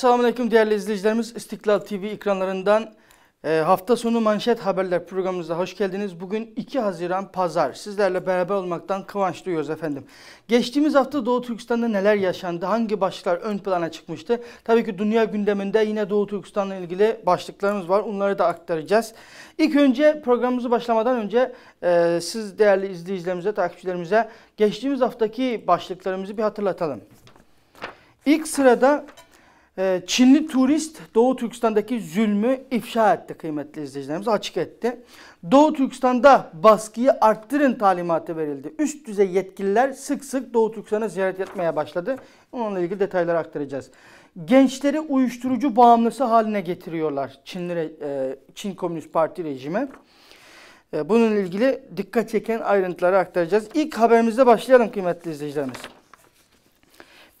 Esselamu Aleyküm değerli izleyicilerimiz. İstiklal TV ekranlarından e, hafta sonu manşet haberler programımıza hoş geldiniz. Bugün 2 Haziran Pazar. Sizlerle beraber olmaktan kıvanç duyuyoruz efendim. Geçtiğimiz hafta Doğu Türkistan'da neler yaşandı? Hangi başlıklar ön plana çıkmıştı? Tabii ki dünya gündeminde yine Doğu Türkistan'la ilgili başlıklarımız var. Onları da aktaracağız. İlk önce programımızı başlamadan önce e, siz değerli izleyicilerimize, takipçilerimize geçtiğimiz haftaki başlıklarımızı bir hatırlatalım. İlk sırada ee, Çinli turist Doğu Türkistan'daki zulmü ifşa etti kıymetli izleyicilerimiz açık etti. Doğu Türkistan'da baskıyı arttırın talimatı verildi. Üst düzey yetkililer sık sık Doğu Türkistan'a ziyaret etmeye başladı. Onunla ilgili detayları aktaracağız. Gençleri uyuşturucu bağımlısı haline getiriyorlar Çinli, e, Çin Komünist Parti rejimi. E, bununla ilgili dikkat çeken ayrıntıları aktaracağız. İlk haberimizle başlayalım kıymetli izleyicilerimiz.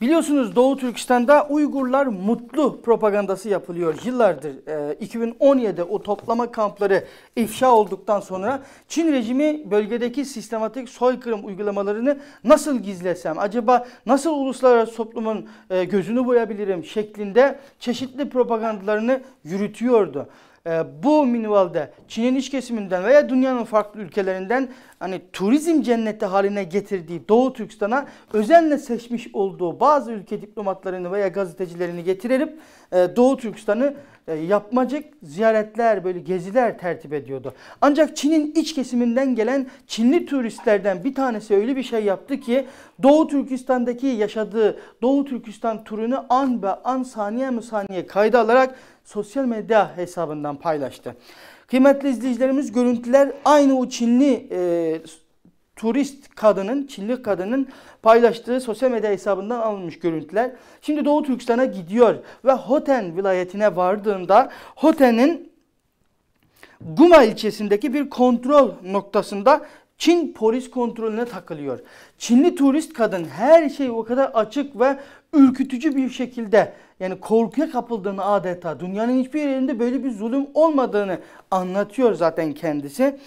Biliyorsunuz Doğu Türkistan'da Uygurlar mutlu propagandası yapılıyor yıllardır. E, ee, 2017'de o toplama kampları ifşa olduktan sonra Çin rejimi bölgedeki sistematik soykırım uygulamalarını nasıl gizlesem, acaba nasıl uluslararası toplumun e, gözünü boyabilirim şeklinde çeşitli propagandalarını yürütüyordu. E, bu minvalde Çin'in iç kesiminden veya dünyanın farklı ülkelerinden hani turizm cenneti haline getirdiği Doğu Türkistan'a özenle seçmiş olduğu bazı ülke diplomatlarını veya gazetecilerini getirerip e, Doğu Türkistan'ı e, yapmacık ziyaretler böyle geziler tertip ediyordu. Ancak Çin'in iç kesiminden gelen Çinli turistlerden bir tanesi öyle bir şey yaptı ki Doğu Türkistan'daki yaşadığı Doğu Türkistan turunu an be an saniye mi saniye kayda alarak sosyal medya hesabından paylaştı. Kıymetli izleyicilerimiz görüntüler aynı o Çinli e, turist kadının, Çinli kadının paylaştığı sosyal medya hesabından alınmış görüntüler. Şimdi Doğu Türkistan'a gidiyor ve Hoten vilayetine vardığında Hoten'in Guma ilçesindeki bir kontrol noktasında Çin polis kontrolüne takılıyor. Çinli turist kadın her şey o kadar açık ve ürkütücü bir şekilde yani korkuya kapıldığını adeta dünyanın hiçbir yerinde böyle bir zulüm olmadığını anlatıyor zaten kendisi.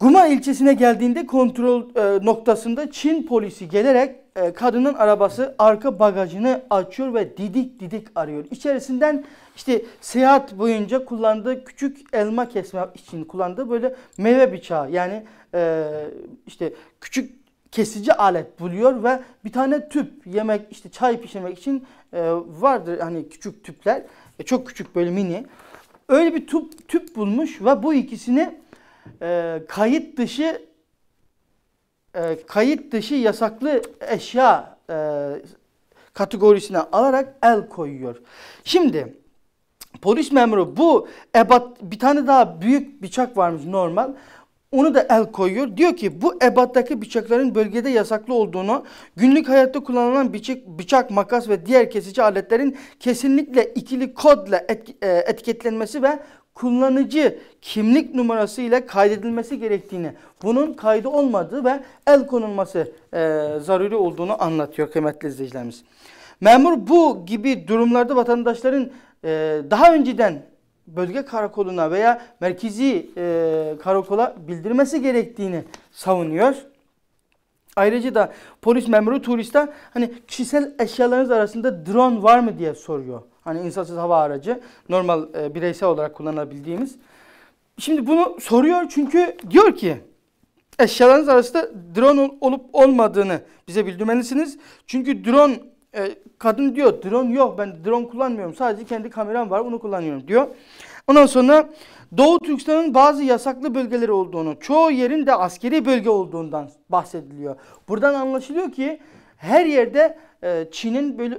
Guma ilçesine geldiğinde kontrol e, noktasında Çin polisi gelerek e, kadının arabası arka bagajını açıyor ve didik didik arıyor. İçerisinden işte seyahat boyunca kullandığı küçük elma kesme için kullandığı böyle meyve bıçağı yani e, işte küçük kesici alet buluyor ve bir tane tüp yemek işte çay pişirmek için e, vardır hani küçük tüpler e, çok küçük böyle mini öyle bir tüp tüp bulmuş ve bu ikisini e, kayıt dışı e, kayıt dışı yasaklı eşya e, kategorisine alarak el koyuyor. Şimdi polis memuru bu ebat bir tane daha büyük bıçak varmış normal. Onu da el koyuyor. Diyor ki bu ebattaki bıçakların bölgede yasaklı olduğunu, günlük hayatta kullanılan bıçak, bıçak makas ve diğer kesici aletlerin kesinlikle ikili kodla etk- e, etiketlenmesi ve kullanıcı kimlik numarası ile kaydedilmesi gerektiğini, bunun kaydı olmadığı ve el konulması e, zaruri olduğunu anlatıyor kıymetli izleyicilerimiz. Memur bu gibi durumlarda vatandaşların e, daha önceden bölge karakoluna veya merkezi e, karakola bildirmesi gerektiğini savunuyor. Ayrıca da polis memuru turista hani kişisel eşyalarınız arasında drone var mı diye soruyor. Hani insansız hava aracı normal e, bireysel olarak kullanabildiğimiz. Şimdi bunu soruyor çünkü diyor ki eşyalarınız arasında drone olup olmadığını bize bildirmelisiniz. Çünkü drone e, kadın diyor drone yok ben drone kullanmıyorum sadece kendi kameram var onu kullanıyorum diyor. Ondan sonra Doğu Türkistan'ın bazı yasaklı bölgeleri olduğunu, çoğu yerin de askeri bölge olduğundan bahsediliyor. Buradan anlaşılıyor ki her yerde e, Çin'in böyle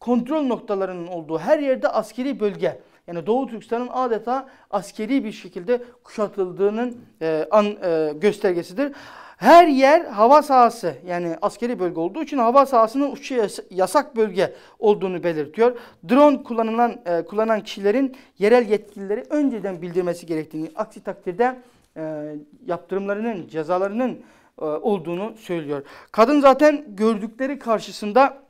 kontrol noktalarının olduğu her yerde askeri bölge yani Doğu Türkistan'ın adeta askeri bir şekilde kuşatıldığının e, an, e, göstergesidir. Her yer hava sahası yani askeri bölge olduğu için hava sahasının uçuşu yasak bölge olduğunu belirtiyor. Drone kullanılan e, kullanan kişilerin yerel yetkilileri önceden bildirmesi gerektiğini aksi takdirde e, yaptırımlarının cezalarının e, olduğunu söylüyor. Kadın zaten gördükleri karşısında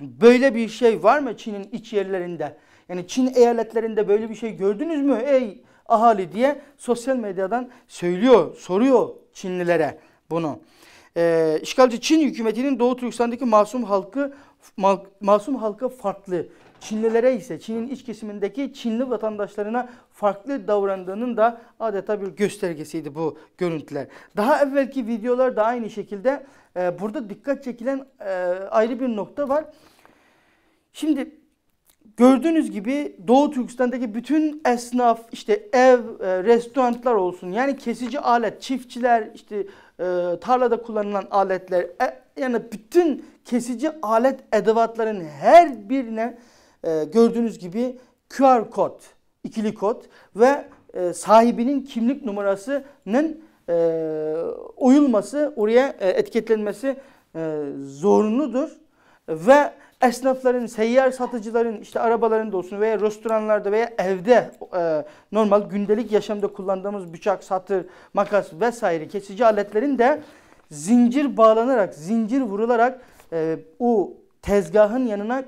Böyle bir şey var mı Çin'in iç yerlerinde? Yani Çin eyaletlerinde böyle bir şey gördünüz mü ey ahali diye sosyal medyadan söylüyor, soruyor Çinlilere bunu. Ee, işgalci Çin hükümetinin Doğu Türkistan'daki masum halkı masum halka farklı, Çinlilere ise Çin'in iç kesimindeki Çinli vatandaşlarına farklı davrandığının da adeta bir göstergesiydi bu görüntüler. Daha evvelki videolar da aynı şekilde e, burada dikkat çekilen e, ayrı bir nokta var. Şimdi gördüğünüz gibi Doğu Türkistan'daki bütün esnaf işte ev, e, restoranlar olsun yani kesici alet, çiftçiler işte e, tarlada kullanılan aletler, e, yani bütün kesici alet edevatların her birine e, gördüğünüz gibi QR kod, ikili kod ve e, sahibinin kimlik numarasının e, oyulması, oraya e, etiketlenmesi e, zorunludur. Ve esnafların, seyyar satıcıların, işte arabalarında olsun veya restoranlarda veya evde e, normal gündelik yaşamda kullandığımız bıçak, satır, makas vesaire kesici aletlerin de zincir bağlanarak, zincir vurularak e, o tezgahın yanına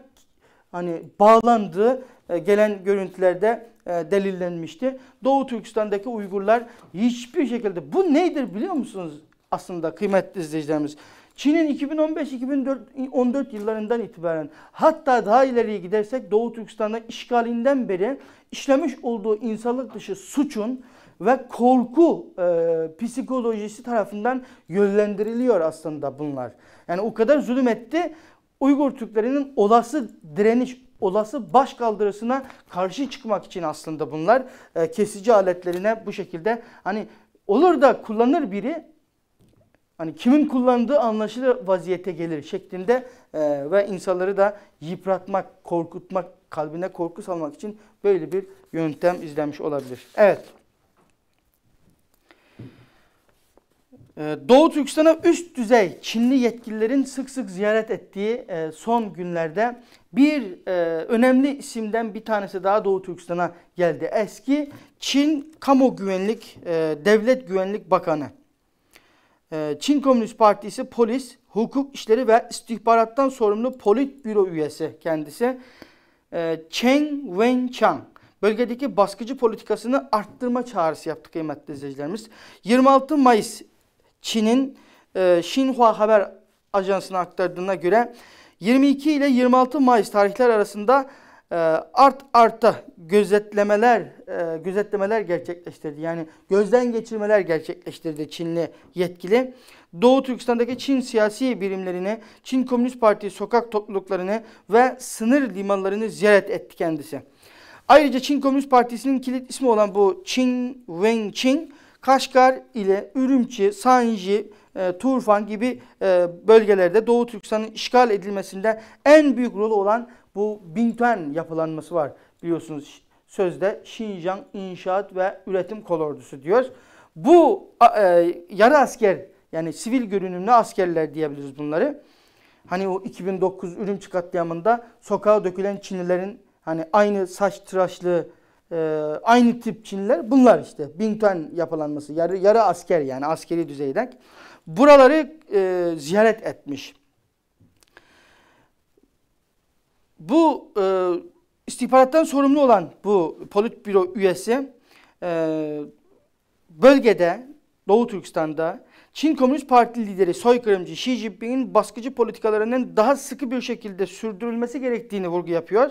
hani bağlandığı e, gelen görüntülerde e, delillenmişti. Doğu Türkistan'daki Uygurlar hiçbir şekilde bu nedir biliyor musunuz aslında kıymetli izleyicilerimiz? Çin'in 2015-2014 yıllarından itibaren hatta daha ileriye gidersek Doğu Türkistan'da işgalinden beri işlemiş olduğu insanlık dışı suçun ve korku e, psikolojisi tarafından yönlendiriliyor aslında bunlar. Yani o kadar zulüm etti Uygur Türklerinin olası direniş, olası baş kaldırısına karşı çıkmak için aslında bunlar e, kesici aletlerine bu şekilde hani olur da kullanır biri hani kimin kullandığı anlaşılır vaziyete gelir şeklinde e, ve insanları da yıpratmak, korkutmak, kalbine korku salmak için böyle bir yöntem izlenmiş olabilir. Evet. Ee, Doğu Türkistan'a üst düzey Çinli yetkililerin sık sık ziyaret ettiği e, son günlerde bir e, önemli isimden bir tanesi daha Doğu Türkistan'a geldi. Eski Çin Kamu Güvenlik, e, Devlet Güvenlik Bakanı. Çin Komünist Partisi polis, hukuk işleri ve istihbarattan sorumlu politbüro üyesi kendisi. Cheng Wenchang bölgedeki baskıcı politikasını arttırma çağrısı yaptı kıymetli izleyicilerimiz. 26 Mayıs Çin'in e, Xinhua Haber Ajansı'na aktardığına göre 22 ile 26 Mayıs tarihler arasında e, art arta gözetlemeler e, gözetlemeler gerçekleştirdi. Yani gözden geçirmeler gerçekleştirdi Çinli yetkili. Doğu Türkistan'daki Çin siyasi birimlerini, Çin Komünist Partisi sokak topluluklarını ve sınır limanlarını ziyaret etti kendisi. Ayrıca Çin Komünist Partisi'nin kilit ismi olan bu Çin Wenqing Kaşgar ile Ürümçi, Sanji, e, Turfan gibi e, bölgelerde Doğu Türkistan'ın işgal edilmesinde en büyük rolü olan bu Bintuen yapılanması var biliyorsunuz sözde Şinjan İnşaat ve Üretim Kol Ordusu diyor. Bu e, yarı asker yani sivil görünümlü askerler diyebiliriz bunları. Hani o 2009 Ürümçi katliamında sokağa dökülen Çinlilerin hani aynı saç tıraşlı e, aynı tip Çinliler bunlar işte. Bingtan yapılanması yarı, yarı asker yani askeri düzeyden. Buraları e, ziyaret etmiş. Bu e, istihbarattan sorumlu olan bu politbüro üyesi e, bölgede Doğu Türkistan'da Çin Komünist Parti lideri soykırımcı Xi Jinping'in baskıcı politikalarının daha sıkı bir şekilde sürdürülmesi gerektiğini vurgu yapıyor.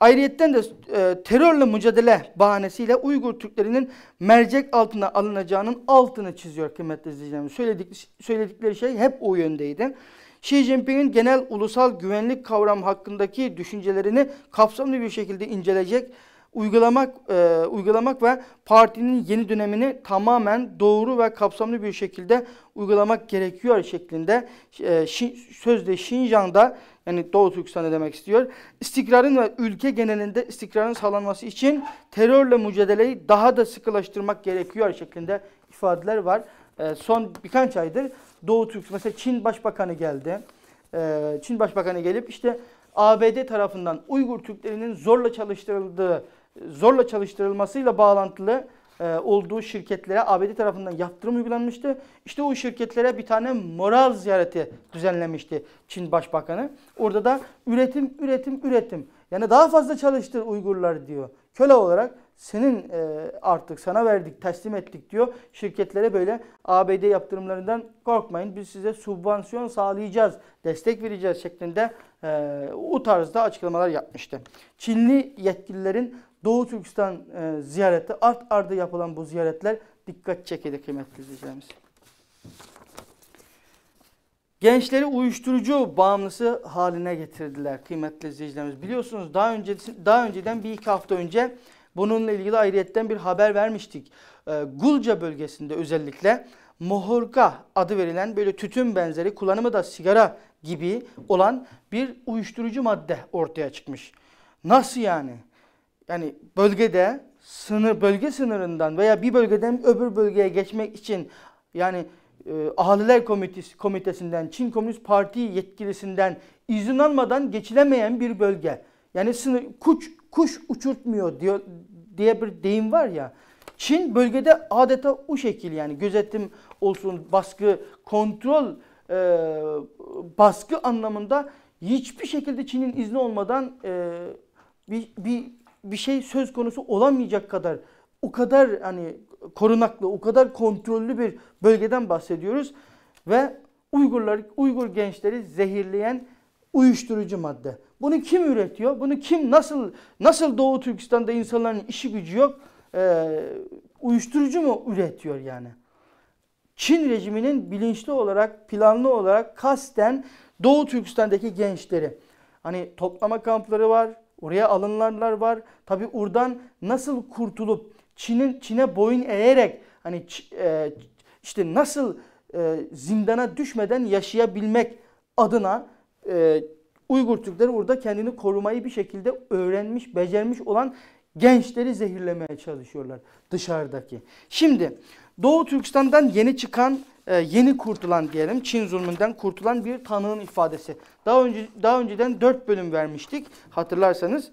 Ayrıyetten de e, terörle mücadele bahanesiyle Uygur Türklerinin mercek altına alınacağının altını çiziyor kıymetli izleyicilerimiz. Söyledik, söyledikleri şey hep o yöndeydi. Xi Jinping'in genel ulusal güvenlik kavramı hakkındaki düşüncelerini kapsamlı bir şekilde inceleyecek uygulamak e, uygulamak ve partinin yeni dönemini tamamen doğru ve kapsamlı bir şekilde uygulamak gerekiyor şeklinde e, şi, sözde Şinjan'da yani Doğu Türkistan'da demek istiyor. İstikrarın ve ülke genelinde istikrarın sağlanması için terörle mücadeleyi daha da sıkılaştırmak gerekiyor şeklinde ifadeler var. E, son birkaç aydır Doğu Türk mesela Çin Başbakanı geldi. E, Çin Başbakanı gelip işte ABD tarafından Uygur Türklerinin zorla çalıştırıldığı zorla çalıştırılmasıyla bağlantılı e, olduğu şirketlere ABD tarafından yaptırım uygulanmıştı. İşte o şirketlere bir tane moral ziyareti düzenlemişti Çin Başbakanı. Orada da üretim, üretim, üretim. Yani daha fazla çalıştır Uygurlar diyor. Köle olarak senin e, artık sana verdik, teslim ettik diyor. Şirketlere böyle ABD yaptırımlarından korkmayın. Biz size subvansiyon sağlayacağız, destek vereceğiz şeklinde e, o tarzda açıklamalar yapmıştı. Çinli yetkililerin Doğu Türkistan e, ziyareti, art arda yapılan bu ziyaretler dikkat çekedi kıymetli izleyicilerimiz. Gençleri uyuşturucu bağımlısı haline getirdiler kıymetli izleyicilerimiz. Biliyorsunuz daha önce daha önceden bir iki hafta önce bununla ilgili ayrıyetten bir haber vermiştik. E, Gulca bölgesinde özellikle Mohurga adı verilen böyle tütün benzeri kullanımı da sigara gibi olan bir uyuşturucu madde ortaya çıkmış. Nasıl yani? yani bölgede sınır bölge sınırından veya bir bölgeden öbür bölgeye geçmek için yani e, Ahaliler Komitesi, Komitesi'nden, Çin Komünist Parti yetkilisinden izin almadan geçilemeyen bir bölge. Yani sınır, kuş, kuş uçurtmuyor diyor, diye bir deyim var ya. Çin bölgede adeta o şekil yani gözetim olsun, baskı, kontrol, e, baskı anlamında hiçbir şekilde Çin'in izni olmadan e, bir, bir bir şey söz konusu olamayacak kadar o kadar hani korunaklı, o kadar kontrollü bir bölgeden bahsediyoruz ve Uygurlar, Uygur gençleri zehirleyen uyuşturucu madde. Bunu kim üretiyor? Bunu kim nasıl nasıl Doğu Türkistan'da insanların işi gücü yok? Ee, uyuşturucu mu üretiyor yani? Çin rejiminin bilinçli olarak, planlı olarak kasten Doğu Türkistan'daki gençleri hani toplama kampları var, Oraya alınanlar var. Tabi oradan nasıl kurtulup Çin'in Çin'e boyun eğerek hani e, işte nasıl e, zindana düşmeden yaşayabilmek adına e, Uygur Türkleri orada kendini korumayı bir şekilde öğrenmiş, becermiş olan gençleri zehirlemeye çalışıyorlar dışarıdaki. Şimdi Doğu Türkistan'dan yeni çıkan e, yeni kurtulan diyelim Çin zulmünden kurtulan bir tanığın ifadesi. Daha önce daha önceden 4 bölüm vermiştik hatırlarsanız.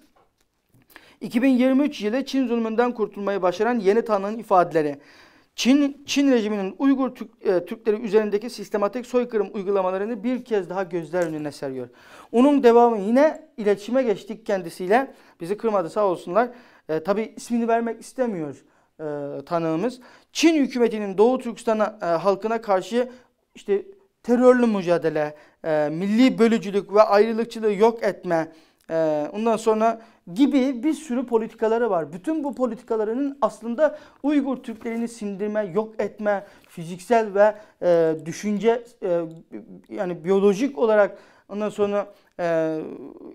2023 yılı Çin zulmünden kurtulmayı başaran yeni tanığın ifadeleri. Çin, Çin rejiminin Uygur Türk, e, Türkleri üzerindeki sistematik soykırım uygulamalarını bir kez daha gözler önüne seriyor. Onun devamı yine iletişime geçtik kendisiyle. Bizi kırmadı sağ olsunlar. E, tabii ismini vermek istemiyoruz e, tanığımız. Çin hükümetinin Doğu Türkistan e, halkına karşı işte terörlü mücadele, e, milli bölücülük ve ayrılıkçılığı yok etme, e, ondan sonra gibi bir sürü politikaları var. Bütün bu politikalarının aslında Uygur Türklerini sindirme, yok etme, fiziksel ve e, düşünce e, yani biyolojik olarak ondan sonra e,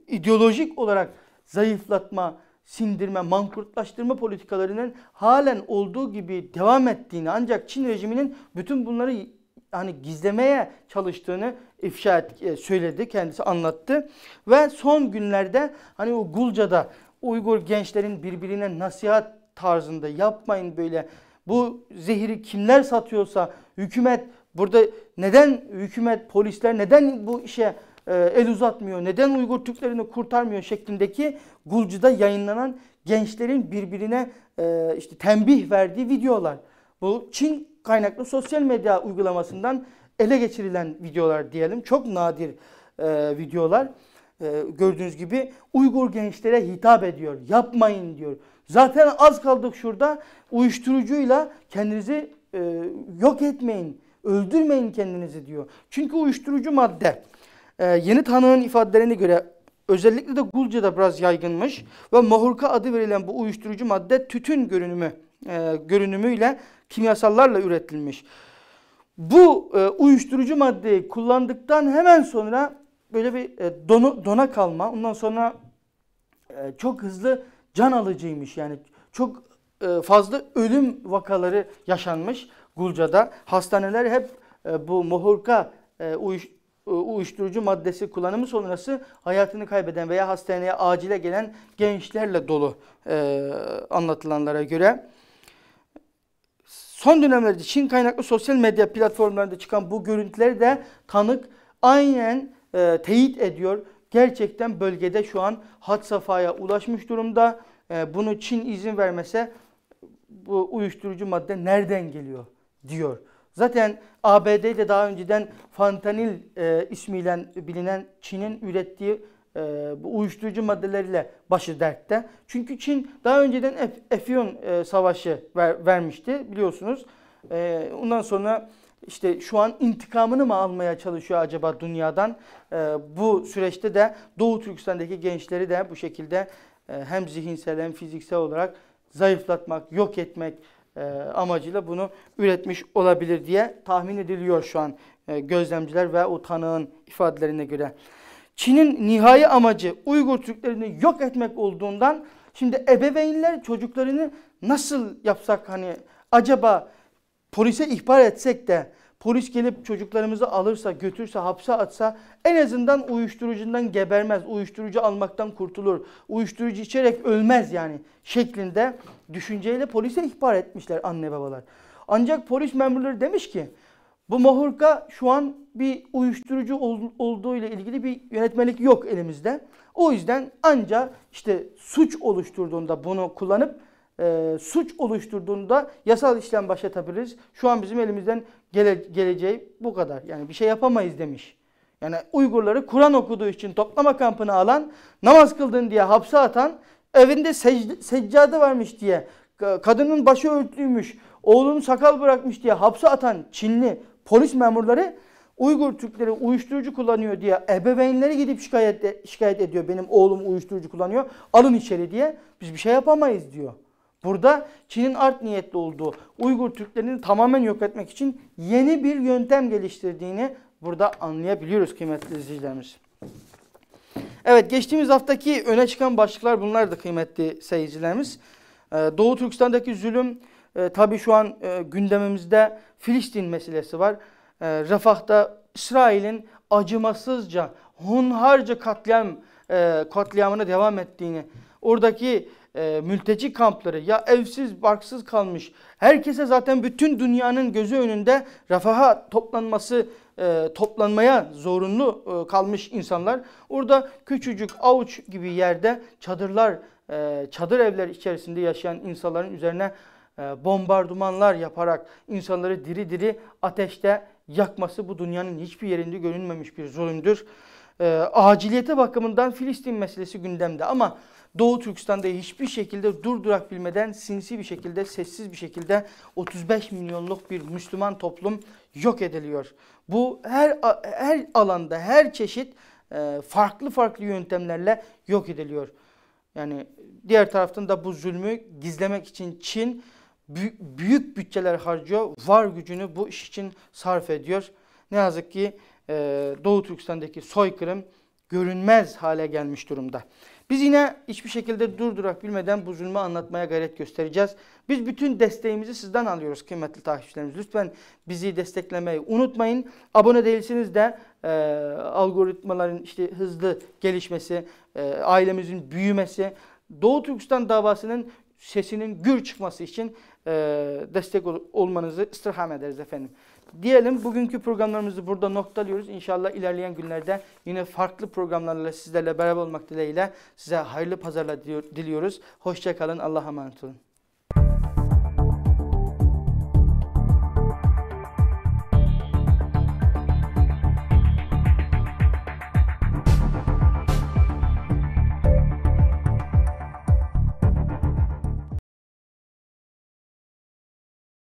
ideolojik olarak zayıflatma, sindirme, mankurtlaştırma politikalarının halen olduğu gibi devam ettiğini ancak Çin rejiminin bütün bunları hani gizlemeye çalıştığını ifşa et, e, söyledi, kendisi anlattı. Ve son günlerde hani o Gulca'da Uygur gençlerin birbirine nasihat tarzında yapmayın böyle bu zehri kimler satıyorsa hükümet burada neden hükümet polisler neden bu işe e, el uzatmıyor, neden Uygur Türklerini kurtarmıyor şeklindeki Gulcu'da yayınlanan gençlerin birbirine e, işte tembih verdiği videolar. Bu Çin kaynaklı sosyal medya uygulamasından ele geçirilen videolar diyelim. Çok nadir e, videolar. E, gördüğünüz gibi Uygur gençlere hitap ediyor. Yapmayın diyor. Zaten az kaldık şurada. Uyuşturucuyla kendinizi e, yok etmeyin. Öldürmeyin kendinizi diyor. Çünkü uyuşturucu madde. E, yeni tanığın ifadelerine göre Özellikle de Gulca'da biraz yaygınmış ve mahurka adı verilen bu uyuşturucu madde tütün görünümü e, görünümüyle kimyasallarla üretilmiş. Bu e, uyuşturucu maddeyi kullandıktan hemen sonra böyle bir e, donu, dona kalma, ondan sonra e, çok hızlı can alıcıymış yani çok e, fazla ölüm vakaları yaşanmış Gulca'da. Hastaneler hep e, bu mahurka e, uyuş, e, uyuşturucu maddesi kullanımı sonrası hayatını kaybeden veya hastaneye acile gelen gençlerle dolu e, anlatılanlara göre. Son dönemlerde Çin kaynaklı sosyal medya platformlarında çıkan bu görüntüleri de tanık aynen e, teyit ediyor. Gerçekten bölgede şu an had safhaya ulaşmış durumda. E, bunu Çin izin vermese bu uyuşturucu madde nereden geliyor diyor. Zaten ABD'de daha önceden fentanil e, ismiyle bilinen Çin'in ürettiği e, bu uyuşturucu maddeleriyle başı dertte. Çünkü Çin daha önceden Ef Efyon e, savaşı ver, vermişti biliyorsunuz. E, ondan sonra işte şu an intikamını mı almaya çalışıyor acaba dünyadan? E, bu süreçte de Doğu Türkistan'daki gençleri de bu şekilde e, hem zihinsel hem fiziksel olarak zayıflatmak, yok etmek, e, amacıyla bunu üretmiş olabilir diye tahmin ediliyor şu an e, gözlemciler ve o tanığın ifadelerine göre. Çin'in nihai amacı Uygur Türklerini yok etmek olduğundan şimdi ebeveynler çocuklarını nasıl yapsak hani acaba polise ihbar etsek de polis gelip çocuklarımızı alırsa, götürse, hapse atsa en azından uyuşturucundan gebermez. Uyuşturucu almaktan kurtulur. Uyuşturucu içerek ölmez yani şeklinde düşünceyle polise ihbar etmişler anne babalar. Ancak polis memurları demiş ki bu mahurka şu an bir uyuşturucu olduğu ile ilgili bir yönetmelik yok elimizde. O yüzden ancak işte suç oluşturduğunda bunu kullanıp e, suç oluşturduğunda yasal işlem başlatabiliriz. Şu an bizim elimizden gele, geleceği bu kadar. Yani bir şey yapamayız demiş. Yani Uygurları Kur'an okuduğu için toplama kampına alan, namaz kıldın diye hapse atan, evinde secde, seccade varmış diye, kadının başı örtülüymüş, oğlunu sakal bırakmış diye hapse atan Çinli polis memurları Uygur Türkleri uyuşturucu kullanıyor diye ebeveynleri gidip şikayet, e, şikayet ediyor. Benim oğlum uyuşturucu kullanıyor. Alın içeri diye. Biz bir şey yapamayız diyor. Burada Çin'in art niyetli olduğu Uygur Türklerini tamamen yok etmek için yeni bir yöntem geliştirdiğini burada anlayabiliyoruz kıymetli izleyicilerimiz. Evet geçtiğimiz haftaki öne çıkan başlıklar bunlardı kıymetli seyircilerimiz. Ee, Doğu Türkistan'daki zulüm e, tabii şu an e, gündemimizde Filistin meselesi var. E, Refah'ta İsrail'in acımasızca, hunharca katliam e, katliamına devam ettiğini, oradaki e, mülteci kampları ya evsiz barksız kalmış herkese zaten bütün dünyanın gözü önünde rafaha toplanması e, toplanmaya zorunlu e, kalmış insanlar. Orada küçücük avuç gibi yerde çadırlar e, çadır evler içerisinde yaşayan insanların üzerine e, bombardımanlar yaparak insanları diri diri ateşte yakması bu dünyanın hiçbir yerinde görünmemiş bir zulümdür. E, aciliyete bakımından Filistin meselesi gündemde ama Doğu Türkistan'da hiçbir şekilde durdurak bilmeden sinsi bir şekilde sessiz bir şekilde 35 milyonluk bir Müslüman toplum yok ediliyor. Bu her her alanda her çeşit e, farklı farklı yöntemlerle yok ediliyor. Yani diğer taraftan da bu zulmü gizlemek için Çin büyük, bütçeler harcıyor. Var gücünü bu iş için sarf ediyor. Ne yazık ki e, Doğu Türkistan'daki soykırım görünmez hale gelmiş durumda. Biz yine hiçbir şekilde durdurak bilmeden bu zulmü anlatmaya gayret göstereceğiz. Biz bütün desteğimizi sizden alıyoruz kıymetli takipçilerimiz. Lütfen bizi desteklemeyi unutmayın. Abone değilsiniz de e, algoritmaların işte hızlı gelişmesi, e, ailemizin büyümesi, Doğu Türkistan davasının sesinin gür çıkması için e, destek ol olmanızı istirham ederiz efendim. Diyelim bugünkü programlarımızı burada noktalıyoruz. İnşallah ilerleyen günlerde yine farklı programlarla sizlerle beraber olmak dileğiyle size hayırlı pazarlar diliyoruz. Hoşçakalın, Allah'a emanet olun.